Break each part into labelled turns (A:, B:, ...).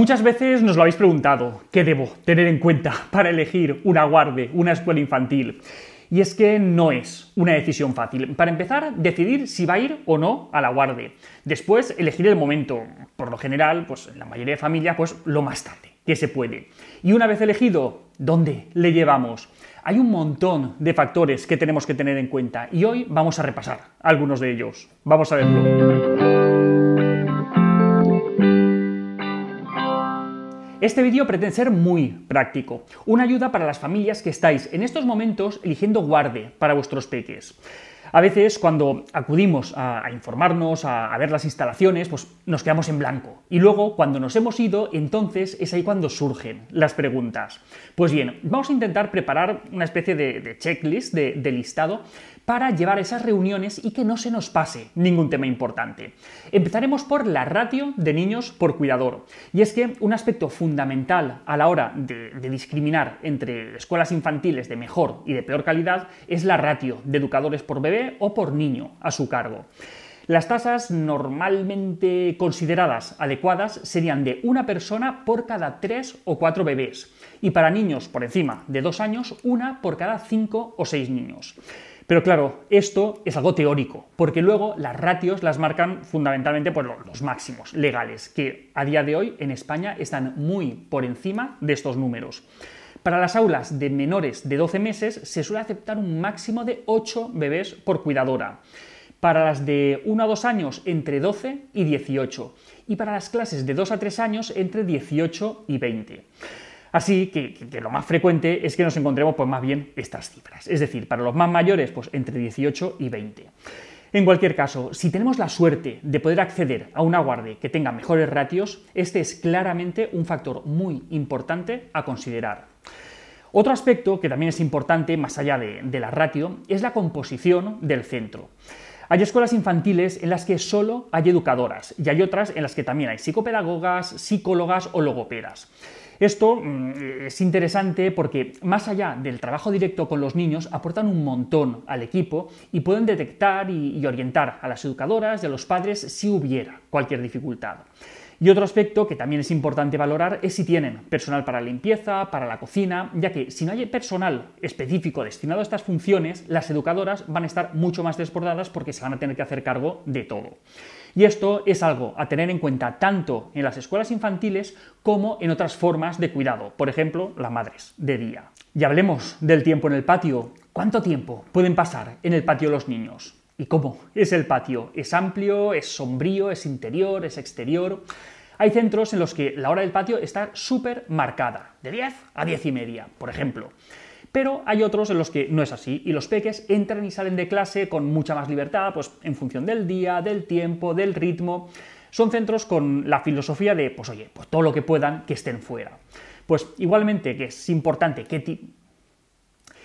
A: Muchas veces nos lo habéis preguntado, ¿qué debo tener en cuenta para elegir una guarde, una escuela infantil? Y es que no es una decisión fácil. Para empezar, decidir si va a ir o no a la guarde. Después, elegir el momento. Por lo general, pues en la mayoría de familias, pues lo más tarde que se puede. Y una vez elegido, ¿dónde le llevamos? Hay un montón de factores que tenemos que tener en cuenta y hoy vamos a repasar algunos de ellos. Vamos a verlo. Este vídeo pretende ser muy práctico, una ayuda para las familias que estáis en estos momentos eligiendo guarde para vuestros peques. A veces cuando acudimos a, informarnos, a, ver las instalaciones, pues nos quedamos en blanco. Y luego cuando nos hemos ido, entonces es ahí cuando surgen las preguntas. Pues bien, vamos a intentar preparar una especie de, checklist, de, de listado, para llevar esas reuniones y que no se nos pase ningún tema importante. Empezaremos por la ratio de niños por cuidador. Y es que un aspecto fundamental a la hora de, discriminar entre escuelas infantiles de mejor y de peor calidad es la ratio de educadores por bebé o por niño a su cargo. Las tasas normalmente consideradas adecuadas serían de una persona por cada tres o cuatro bebés y para niños por encima de dos años, una por cada cinco o seis niños. Pero claro, esto es algo teórico, porque luego las ratios las marcan fundamentalmente por pues, los máximos legales, que a día de hoy en España están muy por encima de estos números. Para las aulas de menores de 12 meses se suele aceptar un máximo de 8 bebés por cuidadora. Para las de 1 a 2 años, entre 12 y 18. Y para las clases de 2 a 3 años, entre 18 y 20. Así que, lo más frecuente es que nos encontremos pues, más bien estas cifras. Es decir, para los más mayores, pues entre 18 y 20. En cualquier caso, si tenemos la suerte de poder acceder a una guardia que tenga mejores ratios, este es claramente un factor muy importante a considerar. Otro aspecto que también es importante, más allá de la ratio, es la composición del centro. Hay escuelas infantiles en las que solo hay educadoras y hay otras en las que también hay psicopedagogas, psicólogas o logoperas. Esto mm, es interesante porque más allá del trabajo directo con los niños, aportan un montón al equipo y pueden detectar y orientar a las educadoras y a los padres si hubiera cualquier dificultad. Y otro aspecto que también es importante valorar es si tienen personal para limpieza, para la cocina, ya que si no hay personal específico destinado a estas funciones, las educadoras van a estar mucho más desbordadas porque se van a tener que hacer cargo de todo. Y esto es algo a tener en cuenta tanto en las escuelas infantiles como en otras formas de cuidado, por ejemplo, las madres de día. Y hablemos del tiempo en el patio. ¿Cuánto tiempo pueden pasar en el patio los niños? ¿Y cómo? Es el patio. Es amplio, es sombrío, es interior, es exterior. Hay centros en los que la hora del patio está súper marcada, de 10 a 10 y media, por ejemplo. Pero hay otros en los que no es así y los peques entran y salen de clase con mucha más libertad, pues en función del día, del tiempo, del ritmo. Son centros con la filosofía de, pues oye, pues todo lo que puedan que estén fuera. Pues igualmente que es importante que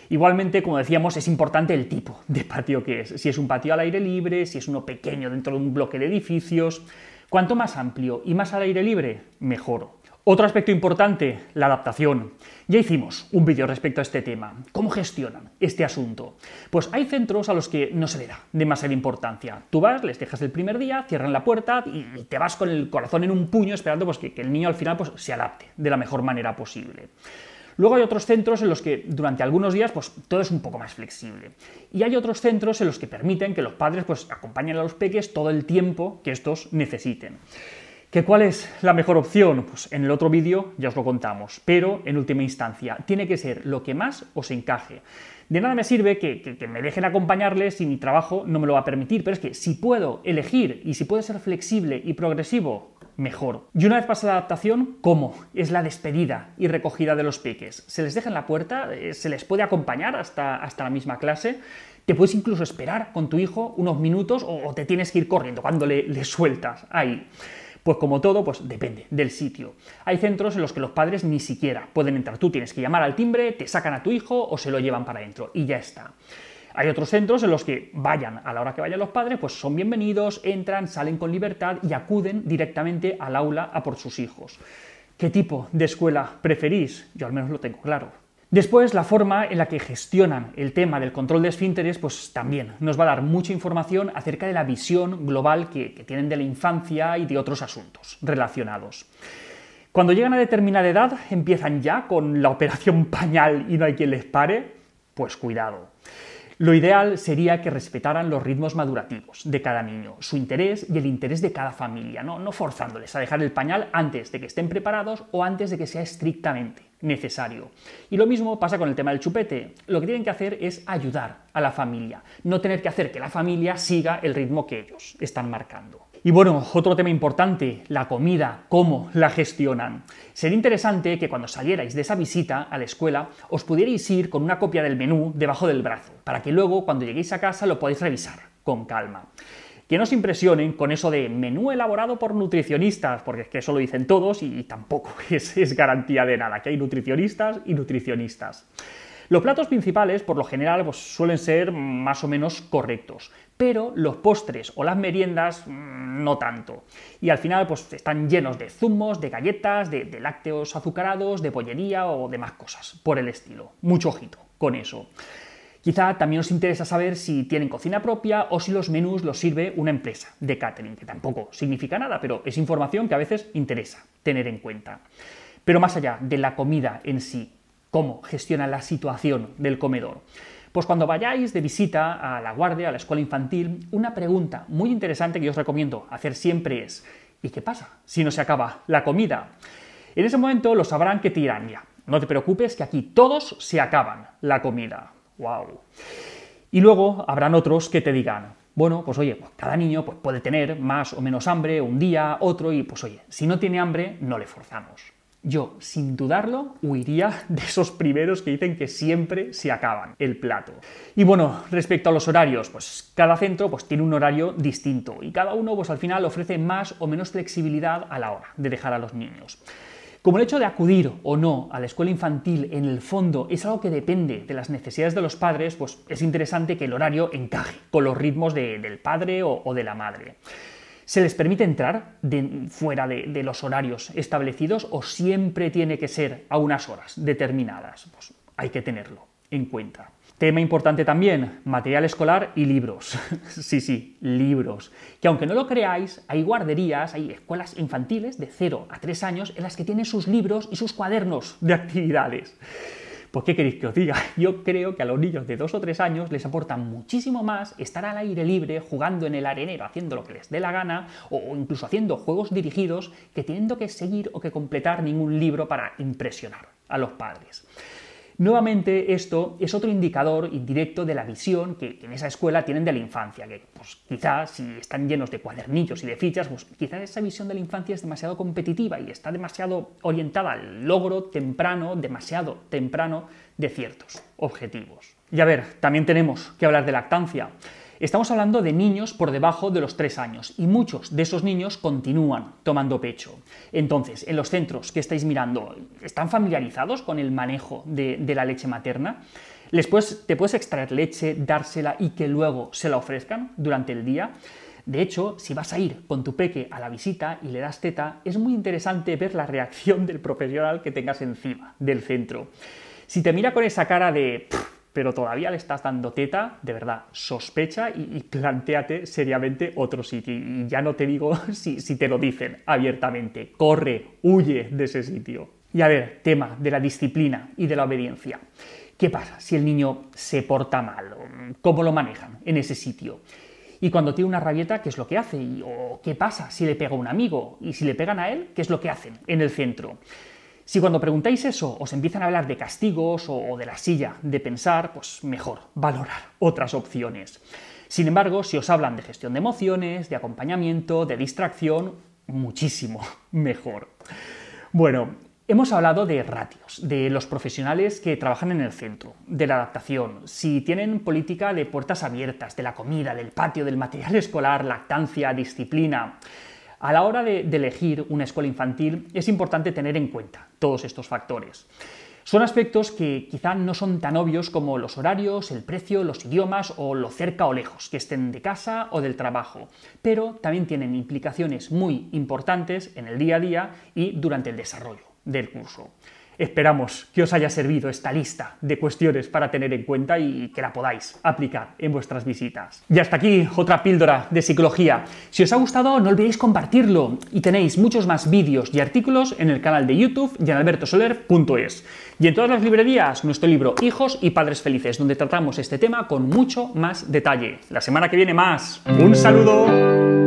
A: Igualmente, como decíamos, es importante el tipo de patio que es. Si es un patio al aire libre, si es uno pequeño dentro de un bloque de edificios. Cuanto más amplio y más al aire libre, mejor. Otro aspecto importante, la adaptación. Ya hicimos un vídeo respecto a este tema. ¿Cómo gestionan este asunto? Pues hay centros a los que no se le da demasiada importancia. Tú vas, les dejas el primer día, cierran la puerta y te vas con el corazón en un puño esperando pues, que, el niño al final pues, se adapte de la mejor manera posible. Luego hay otros centros en los que durante algunos días pues, todo es un poco más flexible. Y hay otros centros en los que permiten que los padres pues, acompañen a los peques todo el tiempo que estos necesiten. ¿Cuál es la mejor opción? Pues en el otro vídeo ya os lo contamos, pero en última instancia tiene que ser lo que más os encaje. De nada me sirve que, que, me dejen acompañarles si mi trabajo no me lo va a permitir, pero es que si puedo elegir y si puedo ser flexible y progresivo, mejor. Y una vez pasada la adaptación, ¿cómo? Es la despedida y recogida de los peques. Se les deja en la puerta, eh, se les puede acompañar hasta, hasta la misma clase. Te puedes incluso esperar con tu hijo unos minutos o, te tienes que ir corriendo cuando le, sueltas ahí. Pues como todo, pues depende del sitio. Hay centros en los que los padres ni siquiera pueden entrar. Tú tienes que llamar al timbre, te sacan a tu hijo o se lo llevan para adentro y ya está. Hay otros centros en los que vayan, a la hora que vayan los padres, pues son bienvenidos, entran, salen con libertad y acuden directamente al aula a por sus hijos. ¿Qué tipo de escuela preferís? Yo al menos lo tengo claro. Después, la forma en la que gestionan el tema del control de esfínteres, pues también nos va a dar mucha información acerca de la visión global que, que tienen de la infancia y de otros asuntos relacionados. Cuando llegan a determinada edad, empiezan ya con la operación pañal y no hay quien les pare, pues cuidado. Lo ideal sería que respetaran los ritmos madurativos de cada niño, su interés y el interés de cada familia, ¿no? forzándoles a dejar el pañal antes de que estén preparados o antes de que sea estrictamente necesario. Y lo mismo pasa con el tema del chupete. Lo que tienen que hacer es ayudar a la familia, no tener que hacer que la familia siga el ritmo que ellos están marcando. Y bueno, otro tema importante, la comida, cómo la gestionan. Sería interesante que cuando salierais de esa visita a la escuela os pudierais ir con una copia del menú debajo del brazo, para que luego cuando lleguéis a casa lo podáis revisar con calma. Que no os impresionen con eso de menú elaborado por nutricionistas, porque es que eso lo dicen todos y tampoco es, es garantía de nada, que hay nutricionistas y nutricionistas. Los platos principales, por lo general, pues, suelen ser más o menos correctos, pero los postres o las meriendas mm, no tanto. Y al final, pues están llenos de zumos, de galletas, de, de lácteos azucarados, de pollería o demás cosas por el estilo. Mucho ojito con eso. Quizá también os interesa saber si tienen cocina propia o si los menús los sirve una empresa de catering, que tampoco significa nada, pero es información que a veces interesa tener en cuenta. Pero más allá de la comida en sí, cómo gestiona la situación del comedor. Pues cuando vayáis de visita a la guardia, a la escuela infantil, una pregunta muy interesante que yo os recomiendo hacer siempre es, ¿y qué pasa si no se acaba la comida? En ese momento lo sabrán que te dirán, ya. no te preocupes que aquí todos se acaban la comida. ¡Wow! Y luego habrán otros que te digan, bueno, pues oye, pues cada niño pues puede tener más o menos hambre un día, otro, y pues oye, si no tiene hambre, no le forzamos yo, sin dudarlo, huiría de esos primeros que dicen que siempre se acaban el plato. Y bueno, respecto a los horarios, pues cada centro pues, tiene un horario distinto y cada uno pues, al final ofrece más o menos flexibilidad a la hora de dejar a los niños. Como el hecho de acudir o no a la escuela infantil en el fondo es algo que depende de las necesidades de los padres, pues es interesante que el horario encaje con los ritmos del padre o de la madre. ¿Se les permite entrar fuera de, de, los horarios establecidos o siempre tiene que ser a unas horas determinadas? Pues hay que tenerlo en cuenta. Tema importante también, material escolar y libros. sí, sí, libros. Que aunque no lo creáis, hay guarderías, hay escuelas infantiles de 0 a 3 años en las que tienen sus libros y sus cuadernos de actividades. Pues qué queréis que os diga, yo creo que a los niños de dos o tres años les aporta muchísimo más estar al aire libre, jugando en el arenero, haciendo lo que les dé la gana, o incluso haciendo juegos dirigidos, que teniendo que seguir o que completar ningún libro para impresionar a los padres. Nuevamente, esto es otro indicador indirecto de la visión que en esa escuela tienen de la infancia, que pues, quizás si están llenos de cuadernillos y de fichas, pues quizás esa visión de la infancia es demasiado competitiva y está demasiado orientada al logro temprano, demasiado temprano, de ciertos objetivos. Y a ver, también tenemos que hablar de lactancia. Estamos hablando de niños por debajo de los 3 años y muchos de esos niños continúan tomando pecho. Entonces, en los centros que estáis mirando, ¿están familiarizados con el manejo de, la leche materna? Después ¿Te puedes extraer leche, dársela y que luego se la ofrezcan durante el día? De hecho, si vas a ir con tu peque a la visita y le das teta, es muy interesante ver la reacción del profesional que tengas encima del centro. Si te mira con esa cara de pero todavía le estás dando teta, de verdad, sospecha y, planteate seriamente otro sitio. Y ya no te digo si, si te lo dicen abiertamente. Corre, huye de ese sitio. Y a ver, tema de la disciplina y de la obediencia. ¿Qué pasa si el niño se porta mal? ¿Cómo lo manejan en ese sitio? Y cuando tiene una rabieta, ¿qué es lo que hace? ¿O qué pasa si le pega un amigo? ¿Y si le pegan a él, qué es lo que hacen en el centro? Si cuando preguntáis eso os empiezan a hablar de castigos o de la silla, de pensar, pues mejor, valorar otras opciones. Sin embargo, si os hablan de gestión de emociones, de acompañamiento, de distracción, muchísimo mejor. Bueno, Hemos hablado de ratios, de los profesionales que trabajan en el centro, de la adaptación, si tienen política de puertas abiertas, de la comida, del patio, del material escolar, lactancia, disciplina. A la hora de, elegir una escuela infantil es importante tener en cuenta todos estos factores. Son aspectos que quizá no son tan obvios como los horarios, el precio, los idiomas o lo cerca o lejos que estén de casa o del trabajo, pero también tienen implicaciones muy importantes en el día a día y durante el desarrollo del curso. Esperamos que os haya servido esta lista de cuestiones para tener en cuenta y que la podáis aplicar en vuestras visitas. Y hasta aquí otra píldora de psicología. Si os ha gustado, no olvidéis compartirlo y tenéis muchos más vídeos y artículos en el canal de YouTube y en albertosoler.es. Y en todas las librerías, nuestro libro Hijos y Padres Felices, donde tratamos este tema con mucho más detalle. La semana que viene más. Un saludo.